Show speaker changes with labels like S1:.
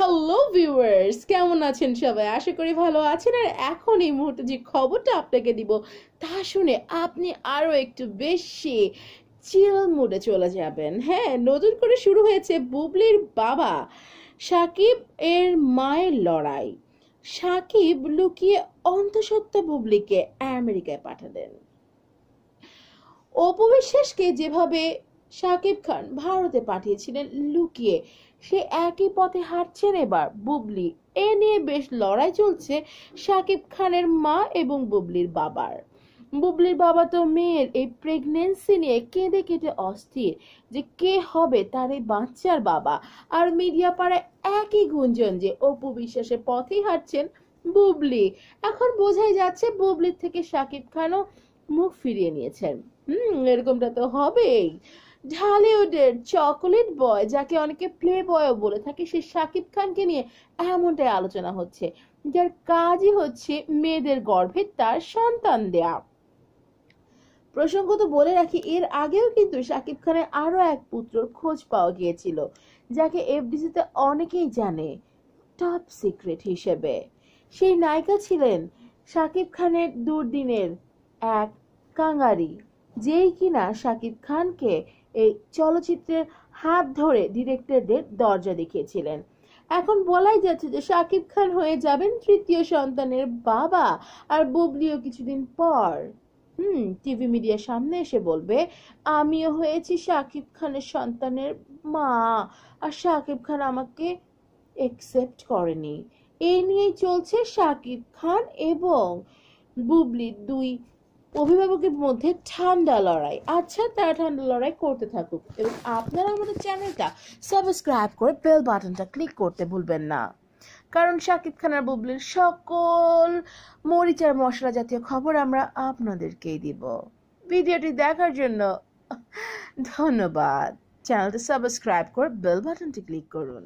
S1: hello viewers কেমন আছেন সবাই আশা করি ভালো আছেন আর এখন এই মুহূর্তে যে খবরটা আপনাকে দিব তা শুনে আপনি আরও একটু বেশি চিল মুডে চলে যাবেন হ্যাঁ নতুন করে শুরু হয়েছে বুবলির বাবা সাকিব এর মায়ের লড়াই সাকিব লুকিয়ে অন্তঃসত্ত্বা বুবলিকে আমেরিকায় পাঠালেন অপবিশ্বাসকে যেভাবে শাকিব খান ভারতে পাঠিয়েছিলেন লুকিয়ে সে একই পথে হাঁটছেন এবার বুবলি এ নিয়ে বেশ লড়াই চলছে শাকিব খানের মা এবং বুবলির বাবার বুবলির বাবা তো মেয়ের এই প্রেগনেন্সি নিয়ে কেঁদে কেটে অস্থির যে কে হবে তার এই বাচ্চার বাবা আর মিডিয়া পাড়ায় একই গুঞ্জন যে অপু বিশ্বাসের পথেই হাঁটছেন বুবলি এখন বোঝাই যাচ্ছে বুবলির থেকে শাকিব খানও মুখ ফিরিয়ে নিয়েছেন হুম এরকমটা তো হবেই ঢালিউডের চকোলেট বয় যাকে অনেকে প্লে বয়ও বলে থাকে সে শাকিব খানকে নিয়ে এমনটাই আলোচনা হচ্ছে যার কাজই হচ্ছে মেয়েদের গর্ভে তার সন্তান দেয়া প্রসঙ্গ তো বলে রাখি এর আগেও কিন্তু শাকিব খানের আরও এক পুত্রর খোঁজ পাওয়া গিয়েছিল যাকে এফডিসিতে অনেকেই জানে টপ সিক্রেট হিসেবে সেই নায়িকা ছিলেন শাকিব খানের দুর্দিনের এক কাঙ্গারি যেই কিনা শাকিব খানকে এই চলচ্চিত্রের হাত ধরে ডিরেক্টরদের দরজা দেখিয়েছিলেন এখন বলাই যাচ্ছে যে শাকিব খান হয়ে যাবেন তৃতীয় সন্তানের বাবা আর বুবলিও কিছুদিন পর হুম টিভি মিডিয়ার সামনে এসে বলবে আমিও হয়েছি শাকিব খানের সন্তানের মা আর শাকিব খান আমাকে একসেপ্ট করেনি এই নিয়েই চলছে শাকিব খান এবং বুবলির দুই অভিভাবকের মধ্যে ঠান্ডা লড়াই আচ্ছা তারা ঠান্ডা লড়াই করতে থাকুক এবং আপনারা আমাদের চ্যানেলটা সাবস্ক্রাইব করে বেল বাটনটা ক্লিক করতে ভুলবেন না কারণ শাকিব খান আর বুবলির সকল মরিচ আর মশলা জাতীয় খবর আমরা আপনাদেরকেই দিব ভিডিওটি দেখার জন্য ধন্যবাদ চ্যানেলটি সাবস্ক্রাইব করে বেল বাটনটি ক্লিক করুন